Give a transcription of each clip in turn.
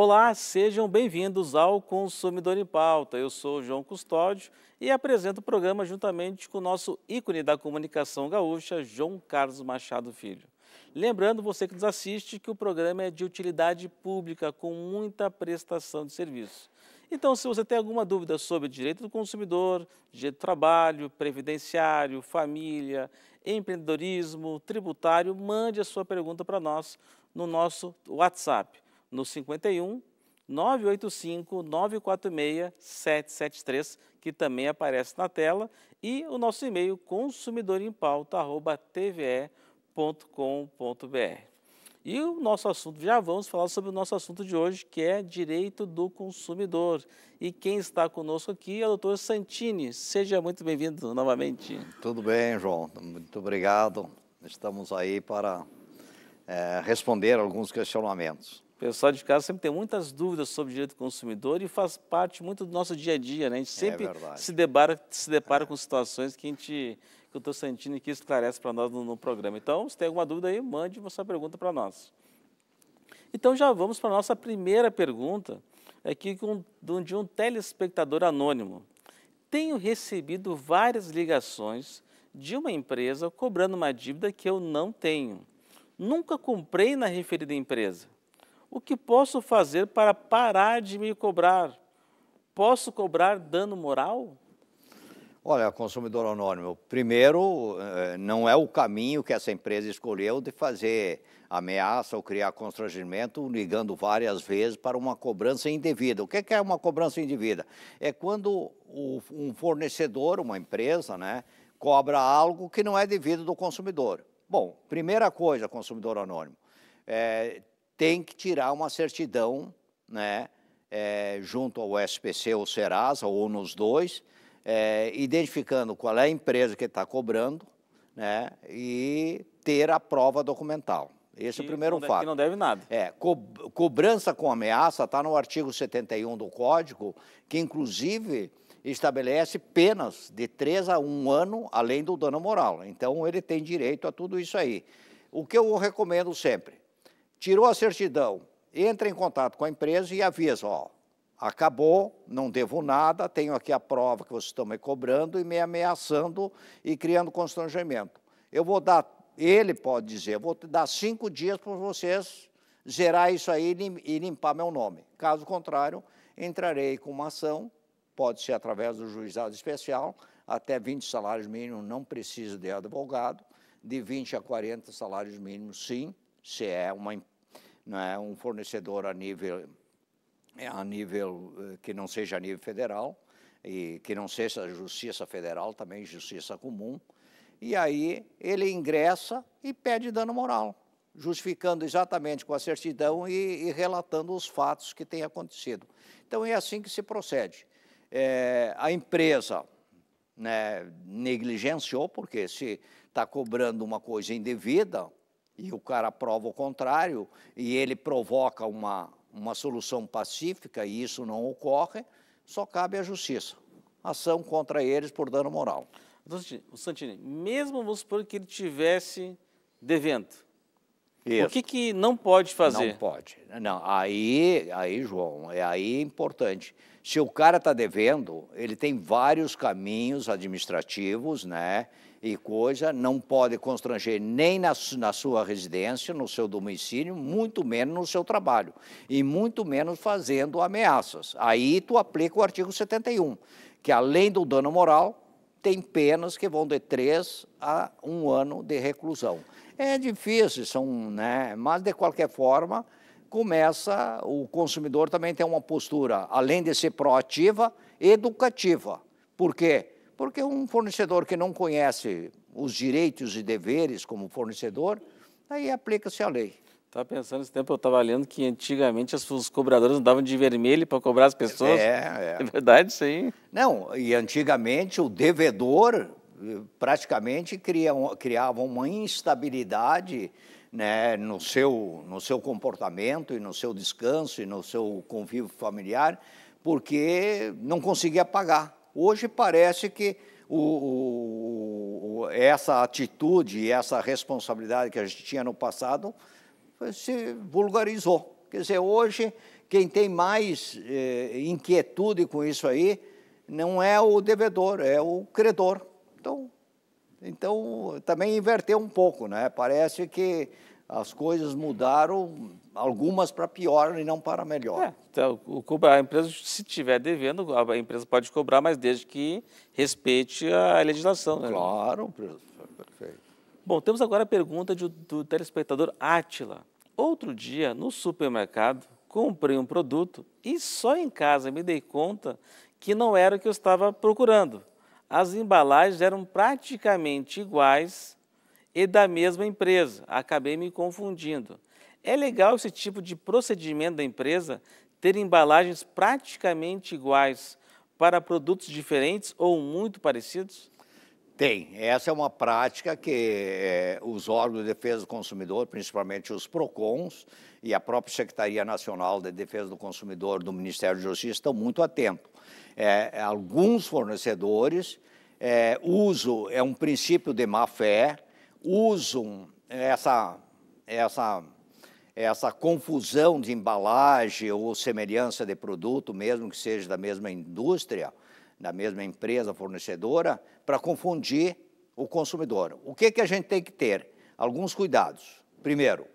Olá, sejam bem-vindos ao Consumidor em Pauta. Eu sou João Custódio e apresento o programa juntamente com o nosso ícone da comunicação gaúcha, João Carlos Machado Filho. Lembrando você que nos assiste que o programa é de utilidade pública com muita prestação de serviço. Então, se você tem alguma dúvida sobre direito do consumidor, direito do trabalho, previdenciário, família, empreendedorismo, tributário, mande a sua pergunta para nós no nosso WhatsApp no 51 985 946 773, que também aparece na tela, e o nosso e-mail consumidorempauta@tve.com.br. E o nosso assunto, já vamos falar sobre o nosso assunto de hoje, que é direito do consumidor. E quem está conosco aqui é o doutor Santini. Seja muito bem-vindo novamente. Tudo bem, João. Muito obrigado. Estamos aí para é, responder alguns questionamentos. O pessoal de casa sempre tem muitas dúvidas sobre direito do consumidor e faz parte muito do nosso dia a dia, né? A gente é sempre é se, debara, se depara é. com situações que a gente, que o Tocantino que esclarece para nós no, no, programa. Então, se tem alguma dúvida aí, mande uma sua pergunta para nós. Então, já vamos para a nossa primeira pergunta, aqui é de um telespectador anônimo. Tenho recebido várias ligações de uma empresa cobrando uma dívida que eu não tenho. Nunca comprei na referida empresa o que posso fazer para parar de me cobrar? Posso cobrar dano moral? Olha, consumidor anônimo, primeiro, eh, não é o caminho que essa empresa escolheu de fazer ameaça ou criar constrangimento ligando várias vezes para uma cobrança indevida. O que é, é uma cobrança indevida? É quando um fornecedor, uma empresa, né, cobra algo que não é devido do consumidor. Bom, primeira coisa, consumidor anônimo, é, tem que tirar uma certidão, né, é, junto ao SPC ou Serasa, ou nos dois, é, identificando qual é a empresa que está cobrando, né, e ter a prova documental. Esse que é o primeiro não deve, fato. Que não deve nada. É, co cobrança com ameaça está no artigo 71 do Código, que inclusive estabelece penas de três a um ano, além do dano moral. Então, ele tem direito a tudo isso aí. O que eu recomendo sempre? Tirou a certidão, entra em contato com a empresa e avisa, ó, acabou, não devo nada, tenho aqui a prova que vocês estão me cobrando e me ameaçando e criando constrangimento. Eu vou dar, ele pode dizer, vou dar cinco dias para vocês zerar isso aí e limpar meu nome. Caso contrário, entrarei com uma ação, pode ser através do juizado especial, até 20 salários mínimos não precisa de advogado, de 20 a 40 salários mínimos sim, se é uma não é um fornecedor a nível a nível eh, que não seja a nível federal e que não seja a justiça federal também justiça comum e aí ele ingressa e pede dano moral justificando exatamente com a certidão e, e relatando os fatos que têm acontecido então é assim que se procede é, a empresa né, negligenciou porque se está cobrando uma coisa indevida e o cara prova o contrário, e ele provoca uma, uma solução pacífica, e isso não ocorre, só cabe à justiça. Ação contra eles por dano moral. Então, o Santini, mesmo vamos supor que ele tivesse devendo, isso. O que, que não pode fazer? Não pode. Não, aí, aí, João, é aí importante. Se o cara está devendo, ele tem vários caminhos administrativos, né? E coisa, não pode constranger nem na, na sua residência, no seu domicílio, muito menos no seu trabalho. E muito menos fazendo ameaças. Aí tu aplica o artigo 71, que além do dano moral, tem penas que vão de três a um ano de reclusão. É difícil, são, né? Mas de qualquer forma, começa o consumidor também tem uma postura, além de ser proativa, educativa. Por quê? Porque um fornecedor que não conhece os direitos e deveres como fornecedor, aí aplica-se a lei. Estava tá pensando esse tempo, eu estava lendo que antigamente os cobradores andavam de vermelho para cobrar as pessoas. É, é. É verdade isso aí? Não, e antigamente o devedor praticamente criam, criavam uma instabilidade né, no, seu, no seu comportamento e no seu descanso e no seu convívio familiar, porque não conseguia pagar. Hoje parece que o, o, essa atitude e essa responsabilidade que a gente tinha no passado se vulgarizou. Quer dizer, hoje quem tem mais eh, inquietude com isso aí não é o devedor, é o credor. Então, então também inverteu um pouco, né? Parece que as coisas mudaram, algumas para pior e não para melhor. É, então, a empresa, se estiver devendo, a empresa pode cobrar, mas desde que respeite a legislação. Né? Claro, é perfeito. Bom, temos agora a pergunta de, do telespectador Átila. Outro dia, no supermercado, comprei um produto e só em casa me dei conta que não era o que eu estava procurando as embalagens eram praticamente iguais e da mesma empresa. Acabei me confundindo. É legal esse tipo de procedimento da empresa ter embalagens praticamente iguais para produtos diferentes ou muito parecidos? Tem. Essa é uma prática que é, os órgãos de defesa do consumidor, principalmente os PROCONs e a própria Secretaria Nacional de Defesa do Consumidor do Ministério da Justiça, estão muito atentos. É, é, alguns fornecedores é, usam, é um princípio de má fé, usam essa, essa, essa confusão de embalagem ou semelhança de produto, mesmo que seja da mesma indústria, da mesma empresa fornecedora, para confundir o consumidor. O que, que a gente tem que ter? Alguns cuidados. Primeiro,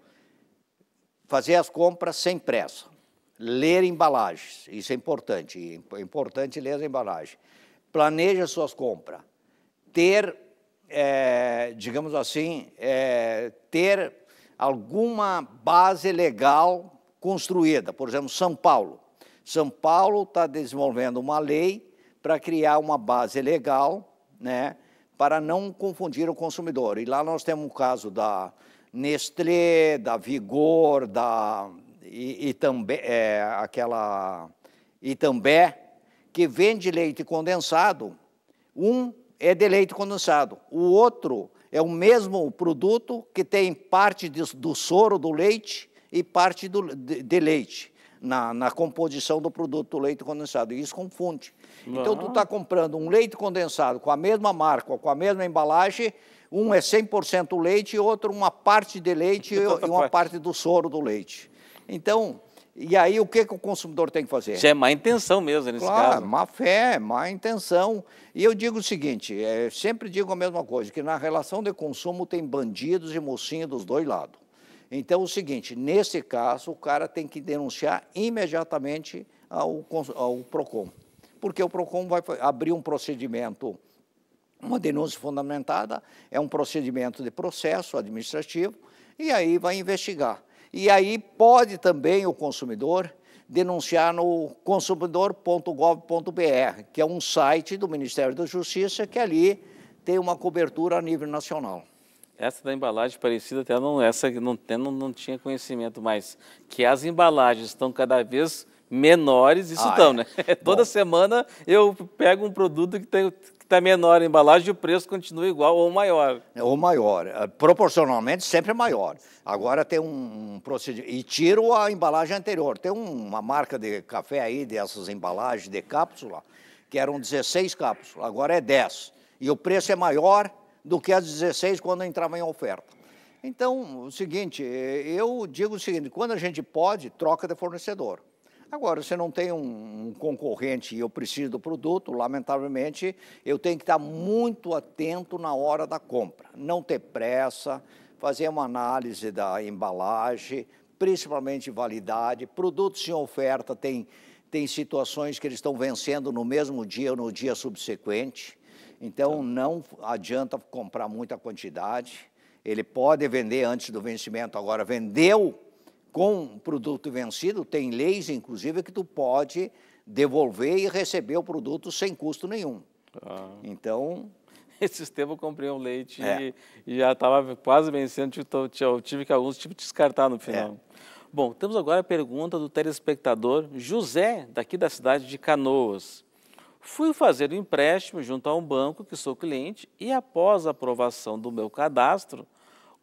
fazer as compras sem pressa ler embalagens, isso é importante, é importante ler as embalagens. Planeja suas compras. Ter, é, digamos assim, é, ter alguma base legal construída. Por exemplo, São Paulo. São Paulo está desenvolvendo uma lei para criar uma base legal, né, para não confundir o consumidor. E lá nós temos um caso da Nestlé, da Vigor, da e, e também é, aquela Itambé, que vende leite condensado, um é de leite condensado, o outro é o mesmo produto que tem parte de, do soro do leite e parte do, de, de leite na, na, composição do produto do leite condensado. E isso confunde. Não. Então, tu está comprando um leite condensado com a mesma marca, com a mesma embalagem, um é 100% leite e outro uma parte de leite e uma parte do soro do leite. Então, e aí o que, que o consumidor tem que fazer? Isso é má intenção mesmo nesse claro, caso. má fé, má intenção. E eu digo o seguinte, é, sempre digo a mesma coisa, que na relação de consumo tem bandidos e mocinhos dos dois lados. Então o seguinte, nesse caso o cara tem que denunciar imediatamente ao, ao PROCON, porque o PROCON vai abrir um procedimento uma denúncia fundamentada é um procedimento de processo administrativo e aí vai investigar. E aí pode também o consumidor denunciar no consumidor.gov.br, que é um site do Ministério da Justiça que ali tem uma cobertura a nível nacional. Essa da embalagem parecida até não essa não, não, não tinha conhecimento, mais que as embalagens estão cada vez menores, isso ah, é. né? Toda Bom. semana eu pego um produto que tem está menor a embalagem, o preço continua igual ou maior. É, ou maior. É, proporcionalmente, sempre é maior. Agora tem um procedimento. E tiro a embalagem anterior. Tem uma marca de café aí, dessas embalagens de cápsula, que eram 16 cápsulas, agora é 10. E o preço é maior do que as 16 quando entrava em oferta. Então, o seguinte, eu digo o seguinte: quando a gente pode, troca de fornecedor. Agora, se não tem um, um concorrente e eu preciso do produto, lamentavelmente, eu tenho que estar muito atento na hora da compra. Não ter pressa, fazer uma análise da embalagem, principalmente validade. Produtos em oferta tem, tem situações que eles estão vencendo no mesmo dia ou no dia subsequente. Então, tá. não adianta comprar muita quantidade. Ele pode vender antes do vencimento. Agora, vendeu com produto vencido, tem leis, inclusive, que tu pode devolver e receber o produto sem custo nenhum. Ah. Então, esse sistema eu comprei um leite é. e, e, já estava quase vencendo, tive, tive que alguns tive que descartar no final. É. Bom, temos agora a pergunta do telespectador José, daqui da cidade de Canoas. Fui fazer um empréstimo junto a um banco que sou cliente e após a aprovação do meu cadastro,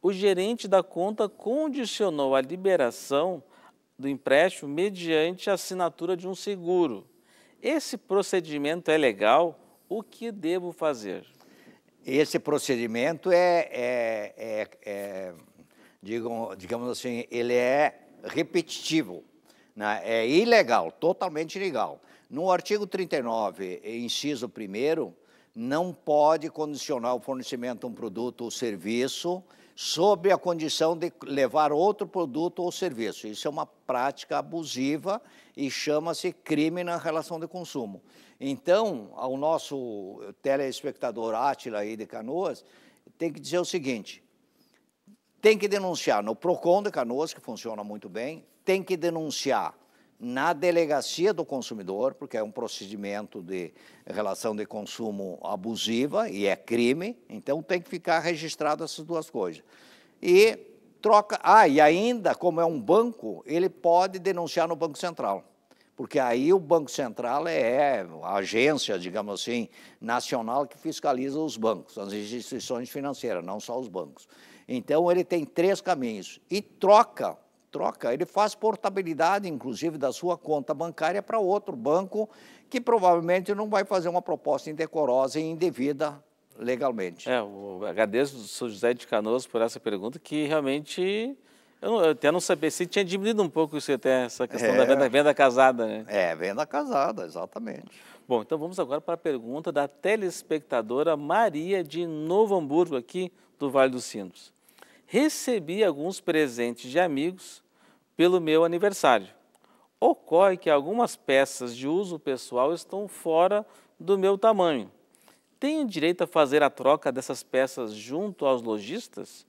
o gerente da conta condicionou a liberação do empréstimo mediante a assinatura de um seguro. Esse procedimento é legal? O que devo fazer? Esse procedimento é, é, é, é digamos, digamos assim, ele é repetitivo, né? é ilegal, totalmente ilegal. No artigo 39, inciso 1 não pode condicionar o fornecimento de um produto ou serviço sob a condição de levar outro produto ou serviço. Isso é uma prática abusiva e chama-se crime na relação de consumo. Então, ao nosso telespectador Átila aí de Canoas, tem que dizer o seguinte: tem que denunciar no PROCON de Canoas, que funciona muito bem, tem que denunciar na delegacia do consumidor, porque é um procedimento de relação de consumo abusiva e é crime, então tem que ficar registrado essas duas coisas. E troca. Ah, e ainda, como é um banco, ele pode denunciar no Banco Central porque aí o Banco Central é a agência, digamos assim, nacional que fiscaliza os bancos, as instituições financeiras, não só os bancos. Então, ele tem três caminhos. E troca troca, ele faz portabilidade, inclusive, da sua conta bancária para outro banco, que provavelmente não vai fazer uma proposta indecorosa e indevida legalmente. É, eu agradeço ao Sr. José de Canoas por essa pergunta, que realmente eu, eu, até não sabia se tinha diminuído um pouco isso até, essa questão é, da venda, venda, casada, né? É, venda casada, exatamente. Bom, então vamos agora para a pergunta da telespectadora Maria de Novo Hamburgo, aqui do Vale dos Sinos recebi alguns presentes de amigos pelo meu aniversário. Ocorre que algumas peças de uso pessoal estão fora do meu tamanho. Tenho direito a fazer a troca dessas peças junto aos lojistas?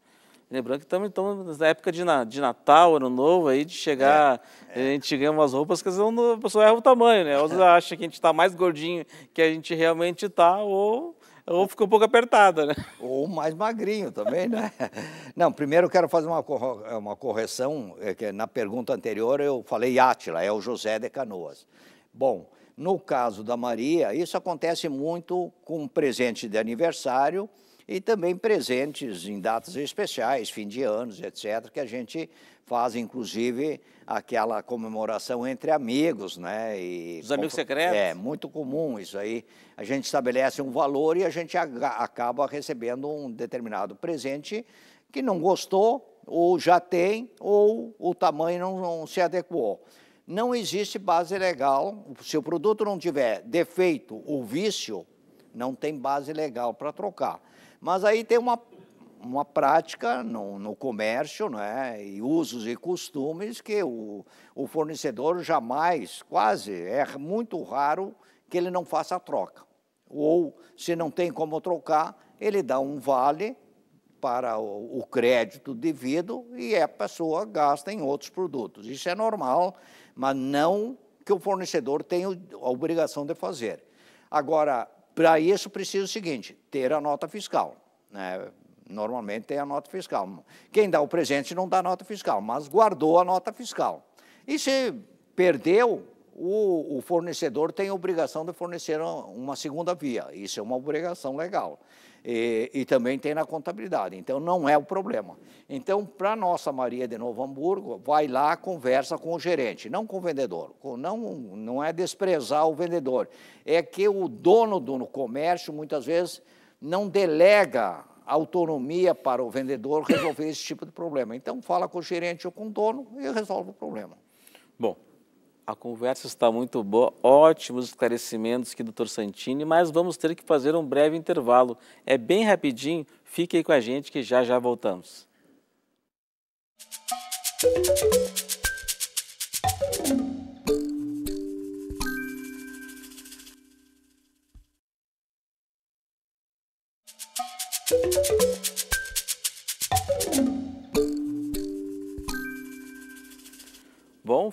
Lembrando que estamos então, na época de, na, de, Natal, Ano Novo, aí de chegar, é, é. a gente ganha umas roupas que a pessoa erra o tamanho, né? Ou é. acha que a gente está mais gordinho que a gente realmente está, ou ou ficou um pouco apertada, né? Ou mais magrinho também, né? Não, primeiro eu quero fazer uma, é, uma correção. É que na pergunta anterior eu falei Átila, é o José de Canoas. Bom, no caso da Maria, isso acontece muito com presente de aniversário e também presentes em datas especiais, fim de anos, etc., que a gente faz, inclusive, aquela comemoração entre amigos, né? E, Os amigos secretos? É, muito comum isso aí. A gente estabelece um valor e a gente acaba recebendo um determinado presente que não gostou, ou já tem, ou o tamanho não, não se adequou. Não existe base legal, se o produto não tiver defeito ou vício, não tem base legal para trocar. Mas aí tem uma, uma prática no, no comércio, né, e usos e costumes que o, o fornecedor jamais, quase, é muito raro que ele não faça a troca. Ou, se não tem como trocar, ele dá um vale para o, crédito devido e a pessoa gasta em outros produtos. Isso é normal, mas não que o fornecedor tenha a obrigação de fazer. Agora, para isso, precisa o seguinte, ter a nota fiscal. Né? Normalmente tem a nota fiscal. Quem dá o presente não dá nota fiscal, mas guardou a nota fiscal. E se perdeu, o, o fornecedor tem a obrigação de fornecer uma segunda via. Isso é uma obrigação legal. E, e, também tem na contabilidade. Então, não é o problema. Então, para nossa Maria de Novo Hamburgo, vai lá, conversa com o gerente, não com o vendedor. Não, não é desprezar o vendedor. É que o dono do comércio, muitas vezes, não delega autonomia para o vendedor resolver esse tipo de problema. Então, fala com o gerente ou com o dono e resolve o problema. Bom, a conversa está muito boa, ótimos esclarecimentos aqui, doutor Santini, mas vamos ter que fazer um breve intervalo. É bem rapidinho, fique aí com a gente que já já voltamos.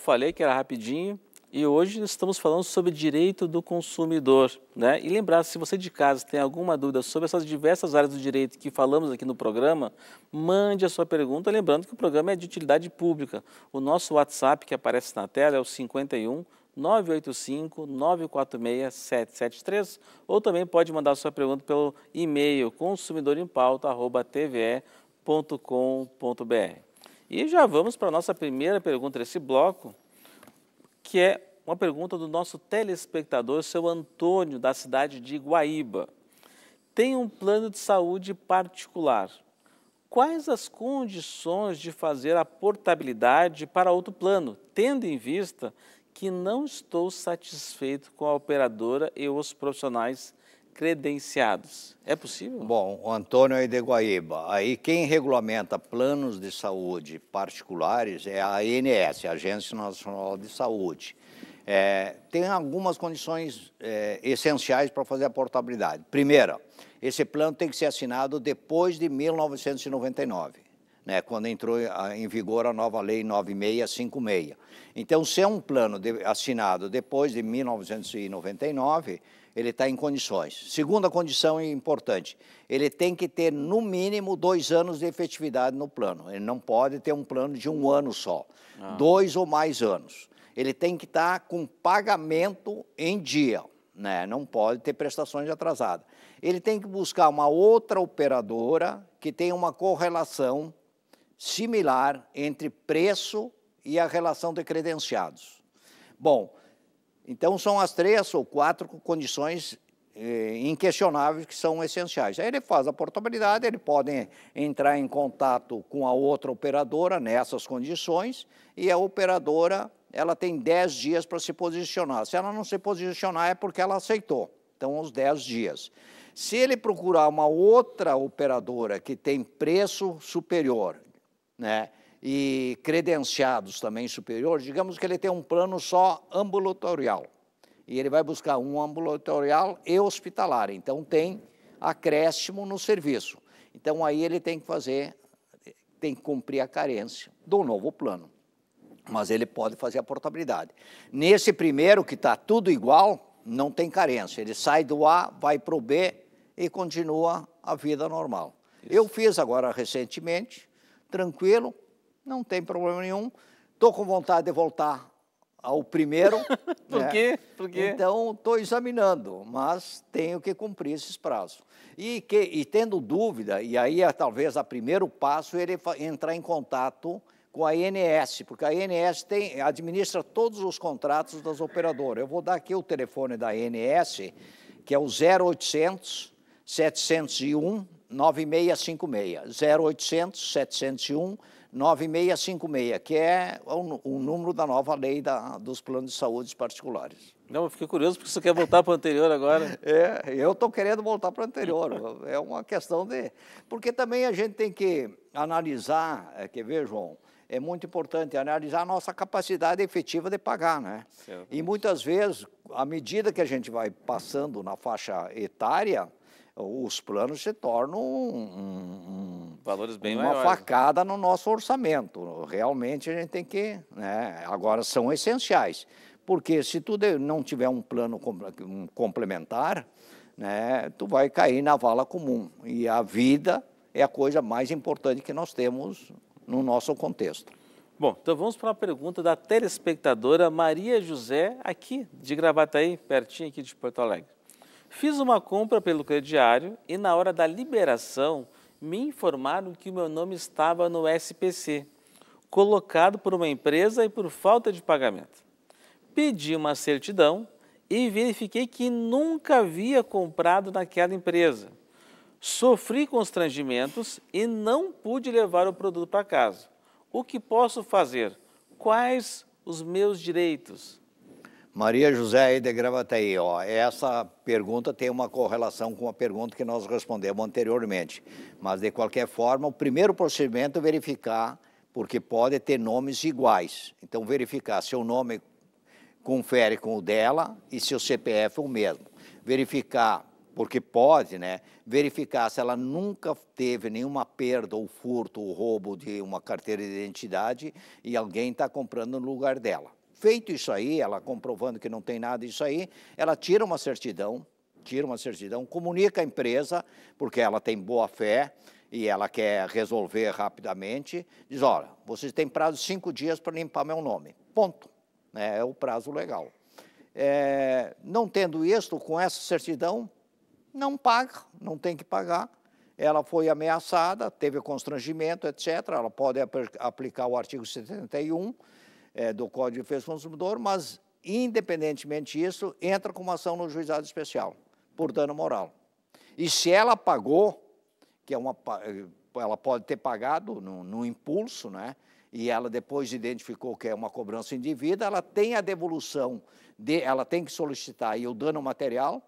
falei que era rapidinho e hoje estamos falando sobre direito do consumidor. Né? E lembrar, se você de casa tem alguma dúvida sobre essas diversas áreas do direito que falamos aqui no programa, mande a sua pergunta, lembrando que o programa é de utilidade pública. O nosso WhatsApp que aparece na tela é o 51 985 946 773 ou também pode mandar a sua pergunta pelo e-mail consumidorempauta.tve.com.br. E já vamos para a nossa primeira pergunta desse bloco, que é uma pergunta do nosso telespectador, seu Antônio, da cidade de Guaíba. Tem um plano de saúde particular. Quais as condições de fazer a portabilidade para outro plano, tendo em vista que não estou satisfeito com a operadora e os profissionais credenciados. É possível? Bom, o Antônio é de Guaíba. Aí quem regulamenta planos de saúde particulares é a ANS, Agência Nacional de Saúde. É, tem algumas condições é, essenciais para fazer a portabilidade. Primeira, esse plano tem que ser assinado depois de 1999 né, quando entrou em vigor a nova lei 9656. Então, se é um plano de, assinado depois de 1999, ele está em condições. Segunda condição importante, ele tem que ter no mínimo dois anos de efetividade no plano. Ele não pode ter um plano de um ano só, ah. dois ou mais anos. Ele tem que estar tá com pagamento em dia, né? não pode ter prestações atrasadas. Ele tem que buscar uma outra operadora que tenha uma correlação similar entre preço e a relação de credenciados. Bom, então são as três ou quatro condições eh, inquestionáveis que são essenciais. Aí ele faz a portabilidade, ele pode entrar em contato com a outra operadora nessas condições e a operadora ela tem 10 dias para se posicionar. Se ela não se posicionar é porque ela aceitou. Então, os 10 dias. Se ele procurar uma outra operadora que tem preço superior né, e credenciados também superior, digamos que ele tem um plano só ambulatorial. E ele vai buscar um ambulatorial e hospitalar. Então, tem acréscimo no serviço. Então, aí ele tem que fazer, tem que cumprir a carência do novo plano. Mas ele pode fazer a portabilidade. Nesse primeiro, que está tudo igual, não tem carência. Ele sai do A, vai para o B e continua a vida normal. Isso. Eu fiz agora recentemente, tranquilo, não tem problema nenhum. Estou com vontade de voltar ao primeiro. Por, né? quê? Por quê? Então, estou examinando, mas tenho que cumprir esses prazos. E, que, e tendo dúvida, e aí é, talvez o primeiro passo ele entrar em contato com a INS, porque a INS tem, administra todos os contratos das operadoras. Eu vou dar aqui o telefone da INS, que é o 0800 701 9656, 0800 701 9656, que é o, o número da nova lei da, dos planos de saúde particulares. Não, eu fiquei curioso porque você quer voltar para o anterior agora. É, eu estou querendo voltar para o anterior. É uma questão de. Porque também a gente tem que analisar, é, quer ver, João? É muito importante analisar a nossa capacidade efetiva de pagar, né? Certo. E muitas vezes, à medida que a gente vai passando na faixa etária, os planos se tornam um, um, valores bem uma maiores. Né? facada no nosso orçamento. Realmente a gente tem que, né? agora são essenciais, porque se tu não tiver um plano complementar, né, tu vai cair na vala comum e a vida é a coisa mais importante que nós temos no nosso contexto. Bom, então vamos para uma pergunta da telespectadora Maria José, aqui de Gravataí, pertinho aqui de Porto Alegre. Fiz uma compra pelo crediário e na hora da liberação me informaram que o meu nome estava no SPC, colocado por uma empresa e por falta de pagamento. Pedi uma certidão e verifiquei que nunca havia comprado naquela empresa. Sofri constrangimentos e não pude levar o produto para casa. O que posso fazer? Quais os meus direitos? Maria José de Gravataí, ó, essa pergunta tem uma correlação com a pergunta que nós respondemos anteriormente. Mas, de qualquer forma, o primeiro procedimento é verificar, porque pode ter nomes iguais. Então, verificar se o nome confere com o dela e se o CPF é o mesmo. Verificar, porque pode, né? Verificar se ela nunca teve nenhuma perda ou furto ou roubo de uma carteira de identidade e alguém está comprando no lugar dela feito isso aí, ela comprovando que não tem nada disso aí, ela tira uma certidão, tira uma certidão, comunica à empresa, porque ela tem boa fé e ela quer resolver rapidamente, diz, olha, vocês têm prazo de cinco dias para limpar meu nome. Ponto. É, é o prazo legal. É, não tendo isso, com essa certidão, não paga, não tem que pagar. Ela foi ameaçada, teve constrangimento, etc. Ela pode ap aplicar o artigo 71 é, do Código de Defesa do Consumidor, mas, independentemente disso, entra com uma ação no juizado especial, por dano moral. E se ela pagou, que é uma, eh, ela pode ter pagado no, no impulso, né? e ela depois identificou que é uma cobrança indevida, ela tem a devolução, de, ela tem que solicitar aí o dano material,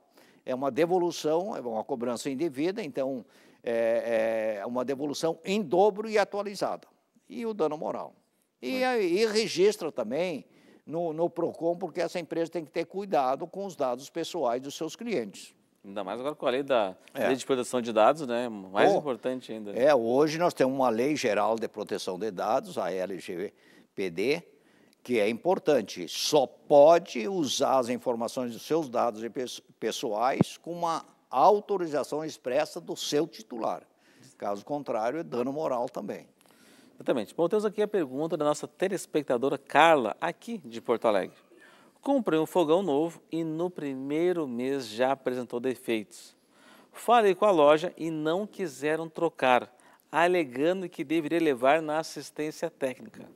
é uma devolução, é uma cobrança indevida, então é, é uma devolução em dobro e atualizada. E o dano moral. E, né? e registra também no, no PROCON, porque essa empresa tem que ter cuidado com os dados pessoais dos seus clientes. Ainda mais agora com a lei da é. lei de proteção de dados, né? Mais importante ainda. É, hoje nós temos uma lei geral de proteção de dados, a LGPD, que é importante. Só pode usar as informações dos seus dados pessoais com uma autorização expressa do seu titular. Caso contrário, é dano moral também. Exatamente. Bom, temos aqui a pergunta da nossa telespectadora Carla, aqui de Porto Alegre. Comprei um fogão novo e no primeiro mês já apresentou defeitos. Falei com a loja e não quiseram trocar, alegando que deveria levar na assistência técnica.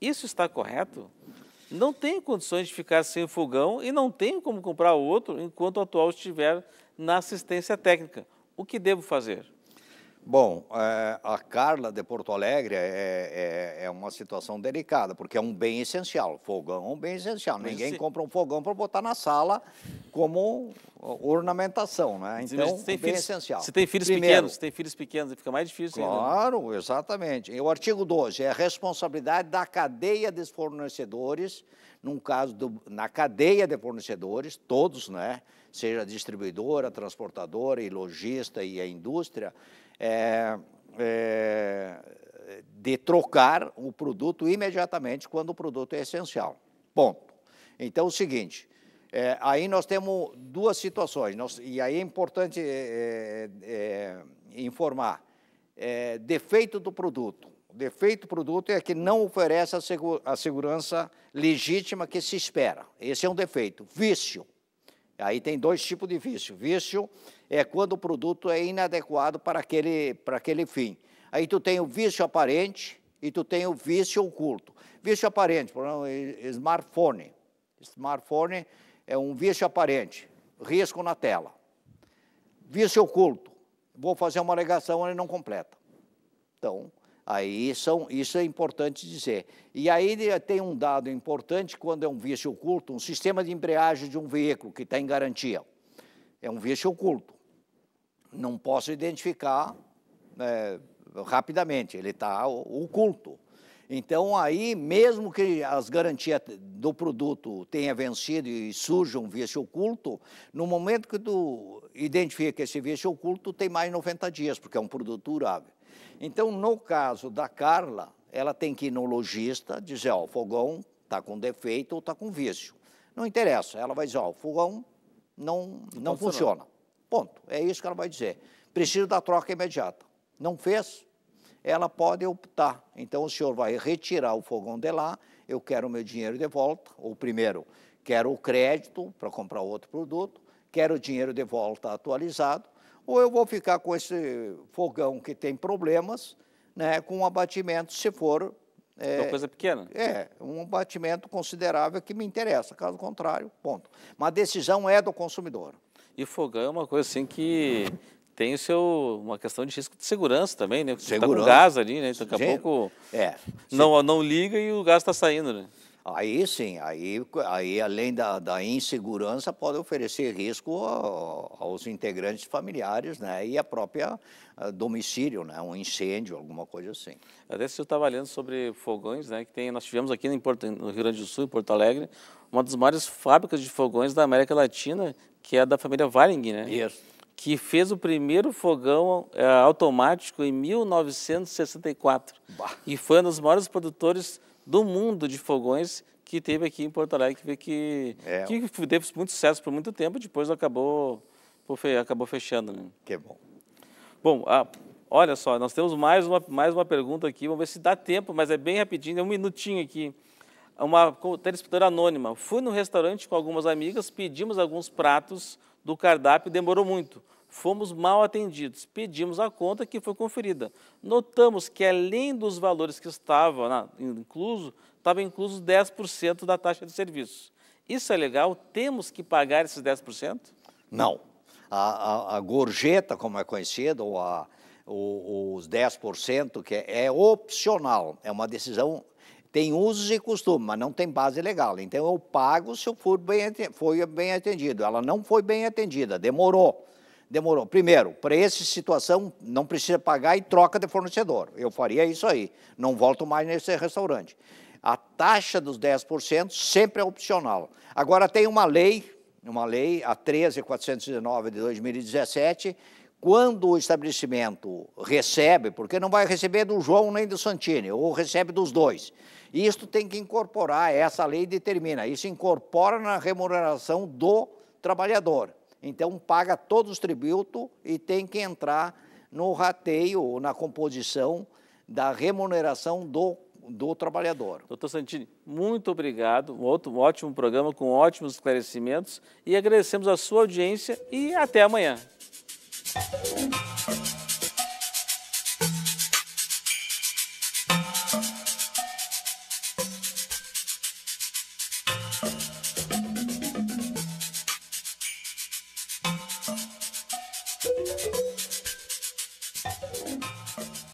Isso está correto? Não tenho condições de ficar sem o fogão e não tenho como comprar outro enquanto o atual estiver na assistência técnica. O que devo fazer? Bom, eh, a Carla de Porto Alegre é, é, é, uma situação delicada, porque é um bem essencial. Fogão é um bem essencial. Mas Ninguém se... compra um fogão para botar na sala como ornamentação, né? Então, um é bem filhos, essencial. Se tem filhos Primeiro, pequenos, se tem filhos pequenos, fica mais difícil Claro, ainda, né? exatamente. O artigo 12 é a responsabilidade da cadeia de fornecedores, num caso, do, na cadeia de fornecedores, todos, né? Seja distribuidora, transportadora e lojista e a indústria, é, é, de trocar o produto imediatamente quando o produto é essencial. Ponto. Então, é o seguinte, é, aí nós temos duas situações, nós, e aí é importante é, é, é, informar. defeito do produto. O defeito do produto é que não oferece a, segura, a segurança legítima que se espera. Esse é um defeito. Vício. Aí tem dois tipos de vício. Vício é quando o produto é inadequado para aquele, para aquele fim. Aí tu tem o vício aparente e tu tem o vício oculto. Vício aparente, por exemplo, smartphone. Smartphone é um vício aparente, risco na tela. Vício oculto, vou fazer uma alegação, ele não completa. Então, Aí são, isso é importante dizer. E aí tem um dado importante quando é um vício oculto, um sistema de embreagem de um veículo que está em garantia. É um vício oculto. Não posso identificar é, rapidamente, ele está oculto. Então, aí, mesmo que as garantias do produto tenha vencido e surja um vício oculto, no momento que tu identifica esse vício oculto, tem mais 90 dias, porque é um produto durável. Então, no caso da Carla, ela tem que ir no lojista, dizer, ó, o fogão está com defeito ou está com vício. Não interessa, ela vai dizer, ó, o fogão não, não, funciona. funciona. Ponto, é isso que ela vai dizer. Preciso da troca imediata. Não fez? ela pode optar. Então o senhor vai retirar o fogão de lá, eu quero o meu dinheiro de volta, ou primeiro, quero o crédito para comprar outro produto, quero o dinheiro de volta atualizado, ou eu vou ficar com esse fogão que tem problemas, né, com um abatimento, se for. É, Uma coisa pequena. É, um abatimento considerável que me interessa, caso contrário, ponto. Mas a decisão é do consumidor. E fogão é uma coisa assim que tem o seu uma questão de risco de segurança também, né? Você está com gás ali, né? Então, daqui a pouco é. não, não liga e o gás está saindo, né? Aí sim, aí, aí além da, da insegurança, pode oferecer risco aos integrantes familiares, né? E a própria a domicílio, né? Um incêndio, alguma coisa assim. Até se eu estava lendo sobre fogões, né? Que tem, nós tivemos aqui em Porto, no Rio Grande do Sul, em Porto Alegre, uma das maiores fábricas de fogões da América Latina, que é da família Waring né? Isso que fez o primeiro fogão é, automático em 1964. Bah. E foi um dos maiores produtores do mundo de fogões que teve aqui em Porto Alegre, que, é. que teve muito sucesso por muito tempo, depois acabou, acabou fechando. Né? Que bom. Bom, a, olha só, nós temos mais uma, mais uma pergunta aqui, vamos ver se dá tempo, mas é bem rapidinho, é um minutinho aqui. É uma telespectadora anônima. Fui no restaurante com algumas amigas, pedimos alguns pratos do cardápio, demorou muito. Fomos mal atendidos. Pedimos a conta que foi conferida. Notamos que além dos valores que estavam na, incluso, estava incluso 10% da taxa de serviço. Isso é legal? Temos que pagar esses 10%? Não. A, a, a gorjeta, como é conhecida, ou a, o, os 10%, que é, é opcional, é uma decisão tem usos e costumes, mas não tem base legal. Então eu pago se eu for bem, foi bem atendido. Ela não foi bem atendida, demorou. Demorou. Primeiro, para essa situação, não precisa pagar e troca de fornecedor. Eu faria isso aí. Não volto mais nesse restaurante. A taxa dos 10% sempre é opcional. Agora, tem uma lei, uma lei, a 13419 de 2017, quando o estabelecimento recebe, porque não vai receber do João nem do Santini, ou recebe dos dois. isto tem que incorporar, essa lei determina, isso incorpora na remuneração do trabalhador. Então, paga todos os tributos e tem que entrar no rateio, na composição da remuneração do do trabalhador. Doutor Santini, muito obrigado. Um, outro, um ótimo programa com ótimos esclarecimentos e agradecemos a sua audiência e até amanhã. Thank you.